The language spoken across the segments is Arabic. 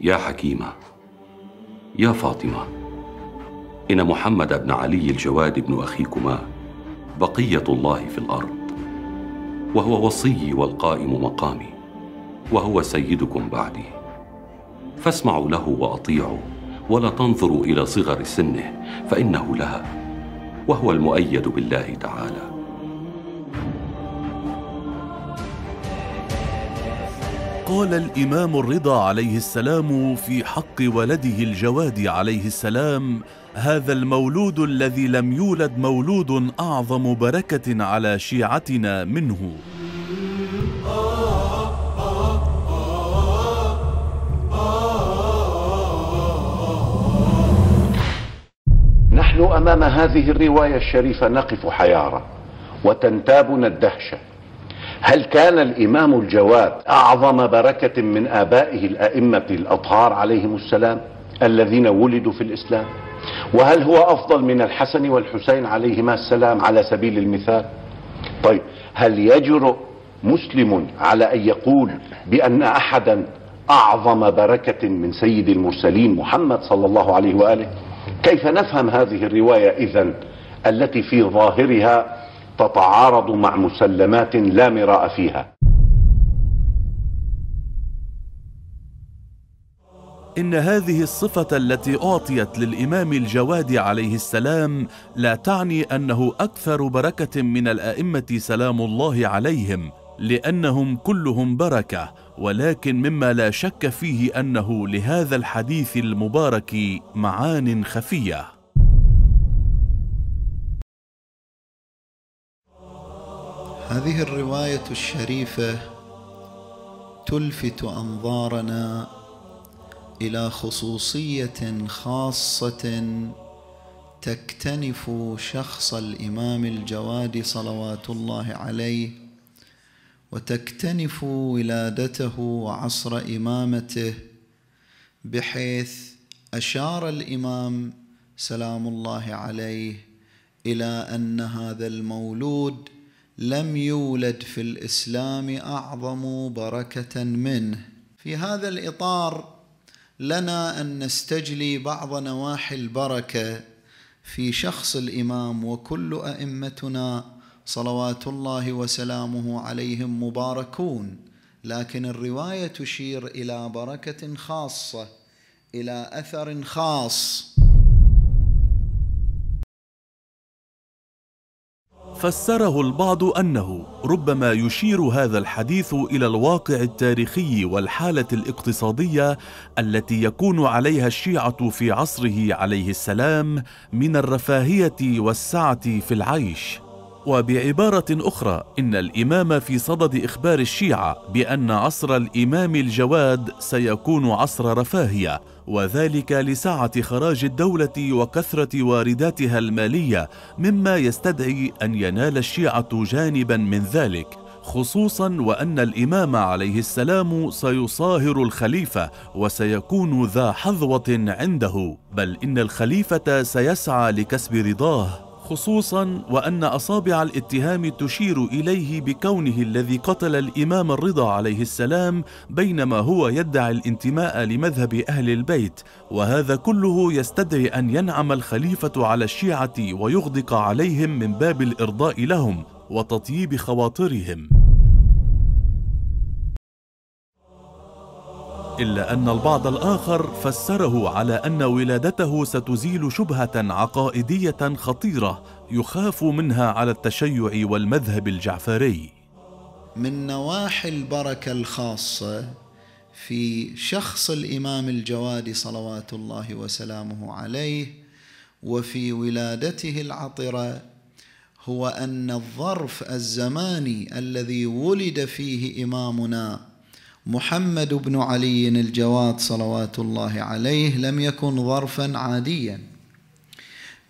يا حكيمة يا فاطمة إن محمد بن علي الجواد بن أخيكما بقية الله في الأرض وهو وصيي والقائم مقامي وهو سيدكم بعدي فاسمعوا له وأطيعوا ولا تنظروا إلى صغر سنه فإنه لها وهو المؤيد بالله تعالى قال الإمام الرضا عليه السلام في حق ولده الجواد عليه السلام هذا المولود الذي لم يولد مولود أعظم بركة على شيعتنا منه نحن أمام هذه الرواية الشريفة نقف حيارى وتنتابنا الدهشة هل كان الإمام الجواد أعظم بركة من آبائه الأئمة الأطهار عليهم السلام الذين ولدوا في الإسلام وهل هو أفضل من الحسن والحسين عليهما السلام على سبيل المثال طيب هل يجرؤ مسلم على أن يقول بأن أحدا أعظم بركة من سيد المرسلين محمد صلى الله عليه وآله كيف نفهم هذه الرواية إذن التي في ظاهرها تتعارض مع مسلمات لا مراء فيها إن هذه الصفة التي أعطيت للإمام الجواد عليه السلام لا تعني أنه أكثر بركة من الأئمة سلام الله عليهم لأنهم كلهم بركة ولكن مما لا شك فيه أنه لهذا الحديث المبارك معان خفيه هذه الروايه الشريفه تلفت انظارنا الى خصوصيه خاصه تكتنف شخص الامام الجواد صلوات الله عليه وتكتنف ولادته وعصر امامته بحيث اشار الامام سلام الله عليه الى ان هذا المولود لم يولد في الاسلام اعظم بركه منه في هذا الاطار لنا ان نستجلي بعض نواحي البركه في شخص الامام وكل ائمتنا صلوات الله وسلامه عليهم مباركون لكن الروايه تشير الى بركه خاصه الى اثر خاص فسره البعض انه ربما يشير هذا الحديث الى الواقع التاريخي والحاله الاقتصاديه التي يكون عليها الشيعه في عصره عليه السلام من الرفاهيه والسعه في العيش وبعبارة أخرى إن الإمام في صدد إخبار الشيعة بأن عصر الإمام الجواد سيكون عصر رفاهية وذلك لسعة خراج الدولة وكثرة وارداتها المالية مما يستدعي أن ينال الشيعة جانبا من ذلك خصوصا وأن الإمام عليه السلام سيصاهر الخليفة وسيكون ذا حظوة عنده بل إن الخليفة سيسعى لكسب رضاه خصوصا وأن أصابع الاتهام تشير إليه بكونه الذي قتل الإمام الرضا عليه السلام بينما هو يدعي الانتماء لمذهب أهل البيت وهذا كله يستدعي أن ينعم الخليفة على الشيعة ويغدق عليهم من باب الإرضاء لهم وتطييب خواطرهم إلا أن البعض الآخر فسره على أن ولادته ستزيل شبهة عقائدية خطيرة يخاف منها على التشيع والمذهب الجعفري. من نواحي البركة الخاصة في شخص الإمام الجواد صلوات الله وسلامه عليه وفي ولادته العطرة هو أن الظرف الزماني الذي ولد فيه إمامنا محمد بن علي الجواد صلوات الله عليه لم يكن ظرفا عاديا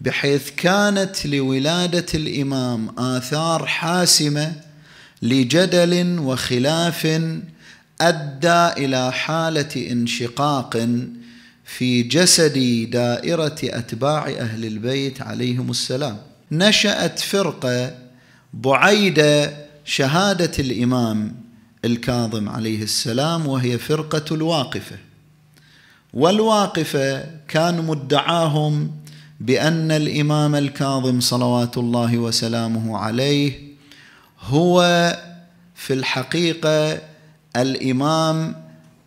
بحيث كانت لولاده الامام اثار حاسمه لجدل وخلاف ادى الى حاله انشقاق في جسد دائره اتباع اهل البيت عليهم السلام نشات فرقه بعيده شهاده الامام الكاظم عليه السلام وهي فرقة الواقفة والواقفة كان مدعاهم بأن الإمام الكاظم صلوات الله وسلامه عليه هو في الحقيقة الإمام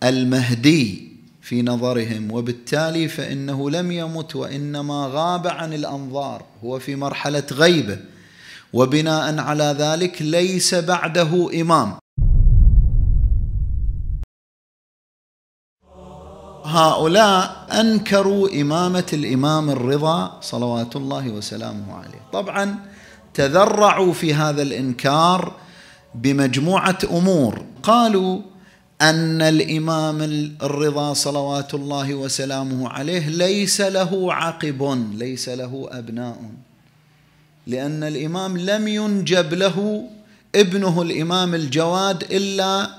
المهدي في نظرهم وبالتالي فإنه لم يمت وإنما غاب عن الأنظار هو في مرحلة غيبة وبناء على ذلك ليس بعده إمام هؤلاء انكروا امامه الامام الرضا صلوات الله وسلامه عليه طبعا تذرعوا في هذا الانكار بمجموعه امور قالوا ان الامام الرضا صلوات الله وسلامه عليه ليس له عقب ليس له ابناء لان الامام لم ينجب له ابنه الامام الجواد الا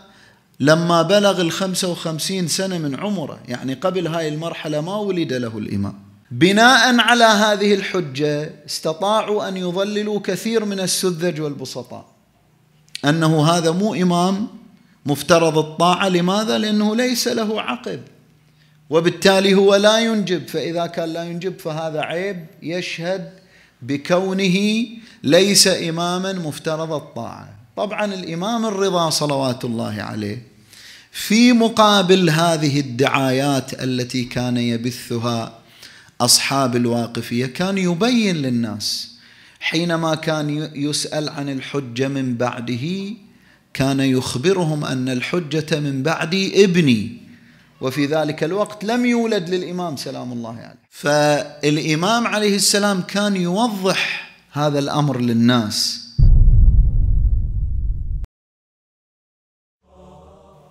لما بلغ الخمسة وخمسين سنة من عمره يعني قبل هاي المرحلة ما ولد له الإمام بناء على هذه الحجة استطاعوا أن يضللوا كثير من السذج والبسطاء أنه هذا مو إمام مفترض الطاعة لماذا؟ لأنه ليس له عقب وبالتالي هو لا ينجب فإذا كان لا ينجب فهذا عيب يشهد بكونه ليس إماما مفترض الطاعة طبعا الإمام الرضا صلوات الله عليه في مقابل هذه الدعايات التي كان يبثها أصحاب الواقفية كان يبين للناس حينما كان يسأل عن الحجة من بعده كان يخبرهم أن الحجة من بعدي ابني وفي ذلك الوقت لم يولد للإمام سلام الله عليه فالإمام عليه السلام كان يوضح هذا الأمر للناس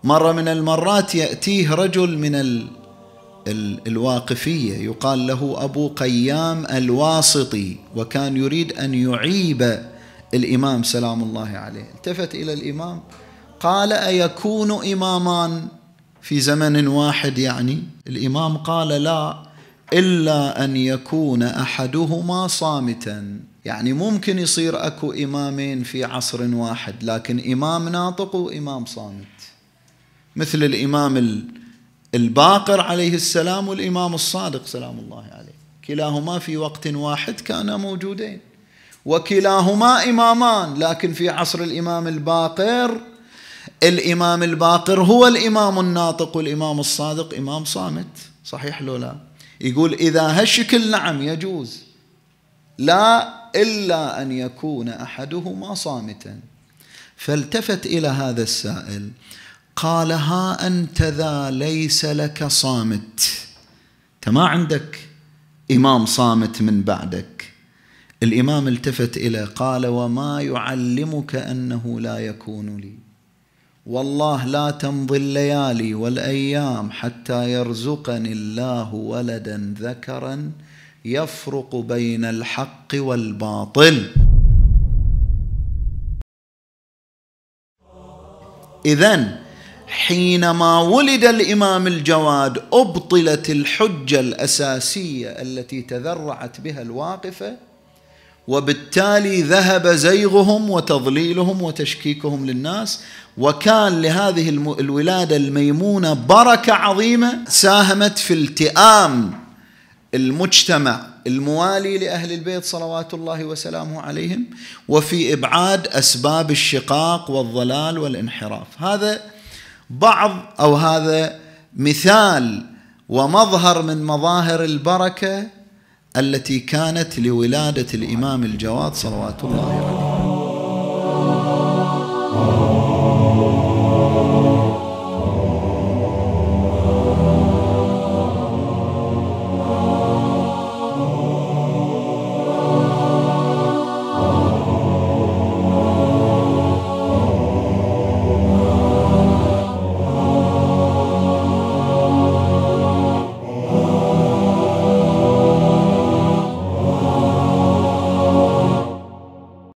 مرة من المرات يأتيه رجل من ال... ال... الواقفية يقال له أبو قيام الواسطي وكان يريد أن يعيب الإمام سلام الله عليه التفت إلى الإمام قال أيكون إمامان في زمن واحد يعني الإمام قال لا إلا أن يكون أحدهما صامتا يعني ممكن يصير أكو إمامين في عصر واحد لكن إمام ناطق وإمام صامت مثل الإمام الباقر عليه السلام والإمام الصادق سلام الله عليه كلاهما في وقت واحد كانا موجودين وكلاهما إمامان لكن في عصر الإمام الباقر الإمام الباقر هو الإمام الناطق والإمام الصادق إمام صامت صحيح لو لا يقول إذا هالشكل نعم يجوز لا إلا أن يكون أحدهما صامتا فالتفت إلى هذا السائل قال ها أنت ذا ليس لك صامت أنت ما عندك إمام صامت من بعدك الإمام التفت إلى قال وما يعلمك أنه لا يكون لي والله لا تمضي الليالي والأيام حتى يرزقني الله ولدا ذكرا يفرق بين الحق والباطل إذا حينما ولد الامام الجواد ابطلت الحجه الاساسيه التي تذرعت بها الواقفه وبالتالي ذهب زيغهم وتضليلهم وتشكيكهم للناس وكان لهذه الولاده الميمونه بركه عظيمه ساهمت في التئام المجتمع الموالي لاهل البيت صلوات الله وسلامه عليهم وفي ابعاد اسباب الشقاق والضلال والانحراف هذا بعض او هذا مثال ومظهر من مظاهر البركه التي كانت لولاده الامام الجواد صلوات الله عليه